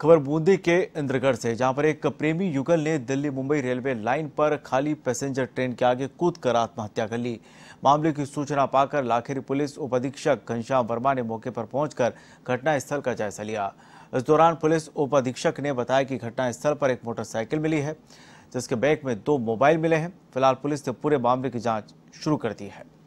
खबर बूंदी के इंद्रगढ़ से जहां पर एक प्रेमी युगल ने दिल्ली मुंबई रेलवे लाइन पर खाली पैसेंजर ट्रेन के आगे कूद कर आत्महत्या कर ली मामले की सूचना पाकर लाखेरी पुलिस उप अधीक्षक घनश्याम वर्मा ने मौके पर पहुंचकर घटनास्थल का जायजा लिया इस दौरान पुलिस उप अधीक्षक ने बताया कि घटनास्थल पर एक मोटरसाइकिल मिली है जिसके बैग में दो मोबाइल मिले हैं फिलहाल पुलिस ने पूरे मामले की जाँच शुरू कर दी है